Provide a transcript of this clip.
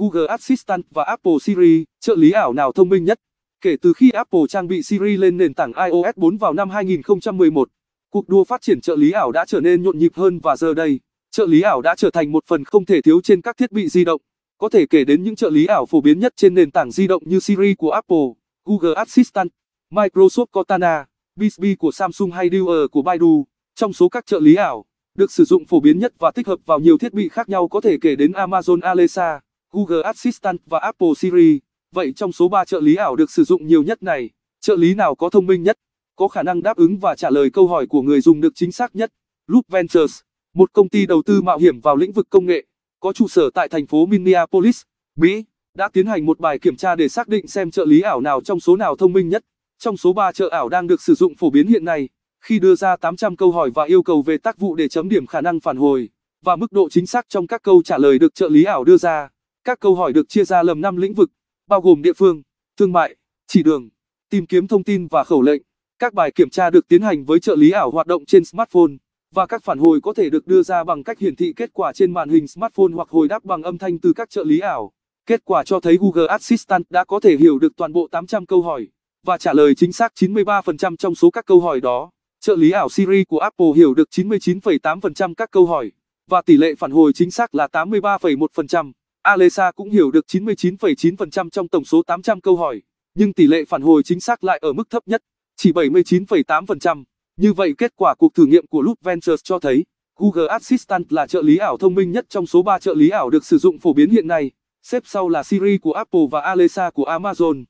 Google Assistant và Apple Siri, trợ lý ảo nào thông minh nhất. Kể từ khi Apple trang bị Siri lên nền tảng iOS 4 vào năm 2011, cuộc đua phát triển trợ lý ảo đã trở nên nhộn nhịp hơn và giờ đây, trợ lý ảo đã trở thành một phần không thể thiếu trên các thiết bị di động. Có thể kể đến những trợ lý ảo phổ biến nhất trên nền tảng di động như Siri của Apple, Google Assistant, Microsoft Cortana, Bixby của Samsung hay Duer của Baidu. Trong số các trợ lý ảo, được sử dụng phổ biến nhất và tích hợp vào nhiều thiết bị khác nhau có thể kể đến Amazon Alexa, Google Assistant và Apple Siri. Vậy trong số 3 trợ lý ảo được sử dụng nhiều nhất này, trợ lý nào có thông minh nhất, có khả năng đáp ứng và trả lời câu hỏi của người dùng được chính xác nhất? Loop Ventures, một công ty đầu tư mạo hiểm vào lĩnh vực công nghệ, có trụ sở tại thành phố Minneapolis, Mỹ, đã tiến hành một bài kiểm tra để xác định xem trợ lý ảo nào trong số nào thông minh nhất. Trong số 3 trợ ảo đang được sử dụng phổ biến hiện nay, khi đưa ra 800 câu hỏi và yêu cầu về tác vụ để chấm điểm khả năng phản hồi và mức độ chính xác trong các câu trả lời được trợ lý ảo đưa ra các câu hỏi được chia ra làm 5 lĩnh vực, bao gồm địa phương, thương mại, chỉ đường, tìm kiếm thông tin và khẩu lệnh. Các bài kiểm tra được tiến hành với trợ lý ảo hoạt động trên smartphone và các phản hồi có thể được đưa ra bằng cách hiển thị kết quả trên màn hình smartphone hoặc hồi đáp bằng âm thanh từ các trợ lý ảo. Kết quả cho thấy Google Assistant đã có thể hiểu được toàn bộ 800 câu hỏi và trả lời chính xác 93% trong số các câu hỏi đó. Trợ lý ảo Siri của Apple hiểu được 99,8% các câu hỏi và tỷ lệ phản hồi chính xác là 83,1%. Alesa cũng hiểu được 99,9% trong tổng số 800 câu hỏi, nhưng tỷ lệ phản hồi chính xác lại ở mức thấp nhất, chỉ 79,8%. Như vậy kết quả cuộc thử nghiệm của Loop Ventures cho thấy, Google Assistant là trợ lý ảo thông minh nhất trong số 3 trợ lý ảo được sử dụng phổ biến hiện nay, xếp sau là Siri của Apple và Alexa của Amazon.